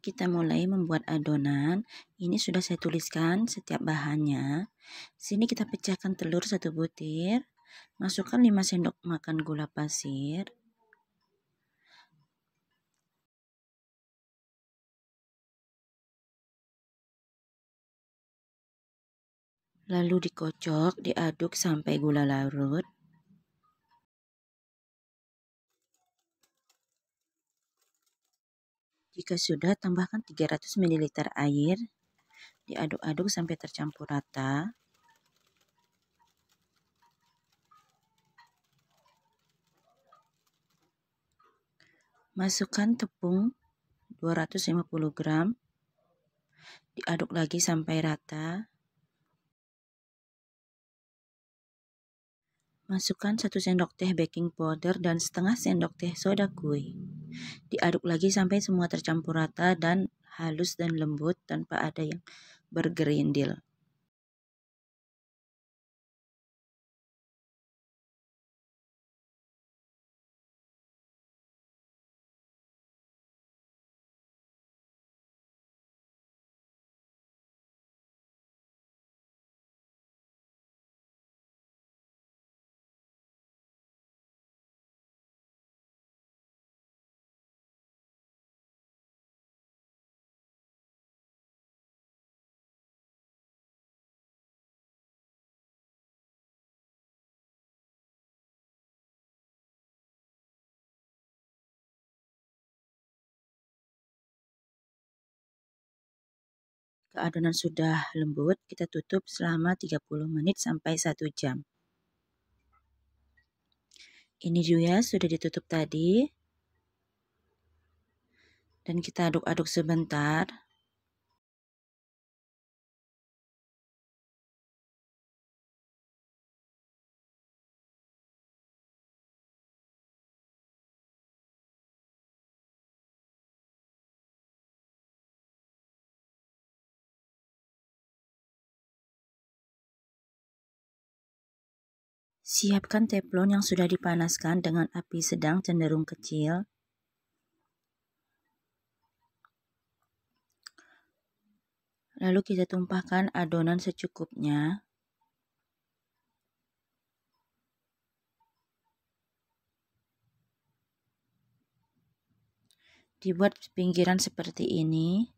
kita mulai membuat adonan. Ini sudah saya tuliskan setiap bahannya. Sini kita pecahkan telur satu butir. Masukkan 5 sendok makan gula pasir. Lalu dikocok, diaduk sampai gula larut. Jika sudah, tambahkan 300 ml air, diaduk-aduk sampai tercampur rata. Masukkan tepung 250 gram, diaduk lagi sampai rata. Masukkan 1 sendok teh baking powder dan setengah sendok teh soda kue. Diaduk lagi sampai semua tercampur rata dan halus dan lembut tanpa ada yang bergerindil. Ke adonan sudah lembut, kita tutup selama 30 menit sampai 1 jam. Ini juga sudah ditutup tadi. Dan kita aduk-aduk sebentar. Siapkan teflon yang sudah dipanaskan dengan api sedang cenderung kecil. Lalu kita tumpahkan adonan secukupnya. Dibuat pinggiran seperti ini.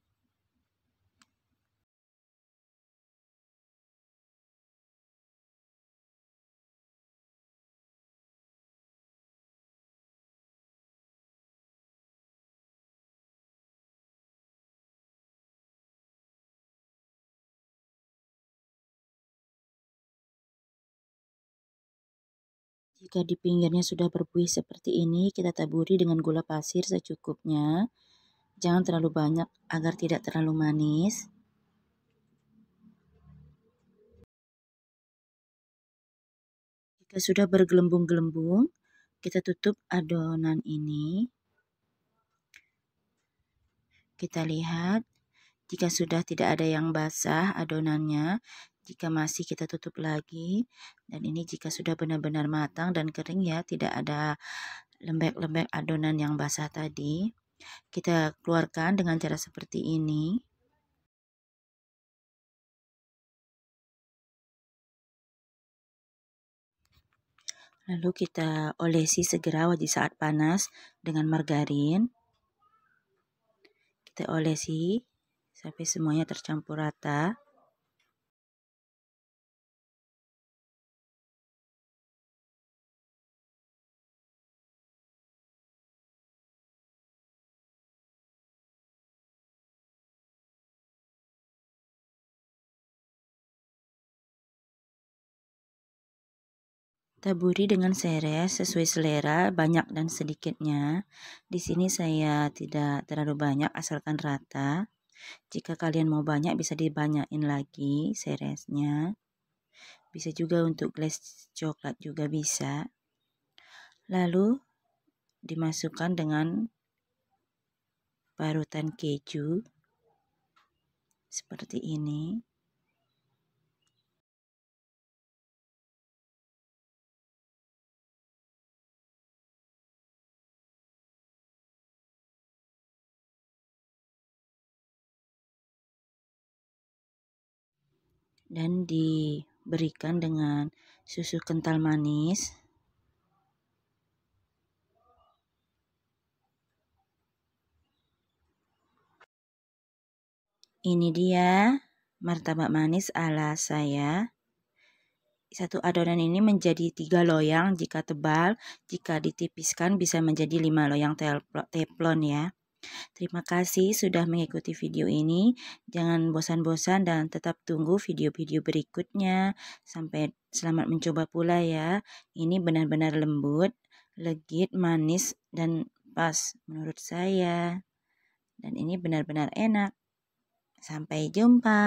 Jika di pinggirnya sudah berbuih seperti ini, kita taburi dengan gula pasir secukupnya. Jangan terlalu banyak agar tidak terlalu manis. Jika sudah bergelembung-gelembung, kita tutup adonan ini. Kita lihat jika sudah tidak ada yang basah adonannya, jika masih kita tutup lagi dan ini jika sudah benar-benar matang dan kering ya, tidak ada lembek-lembek adonan yang basah tadi. Kita keluarkan dengan cara seperti ini. Lalu kita olesi segera di saat panas dengan margarin. Kita olesi sampai semuanya tercampur rata. Taburi dengan seres sesuai selera, banyak dan sedikitnya. Di sini saya tidak terlalu banyak asalkan rata. Jika kalian mau banyak bisa dibanyakin lagi seresnya. Bisa juga untuk glass coklat juga bisa. Lalu dimasukkan dengan parutan keju seperti ini. dan diberikan dengan susu kental manis. Ini dia martabak manis ala saya. Satu adonan ini menjadi tiga loyang jika tebal, jika ditipiskan bisa menjadi lima loyang teflon ya. Terima kasih sudah mengikuti video ini. Jangan bosan-bosan dan tetap tunggu video-video berikutnya. Sampai selamat mencoba pula ya. Ini benar-benar lembut, legit, manis, dan pas menurut saya. Dan ini benar-benar enak. Sampai jumpa.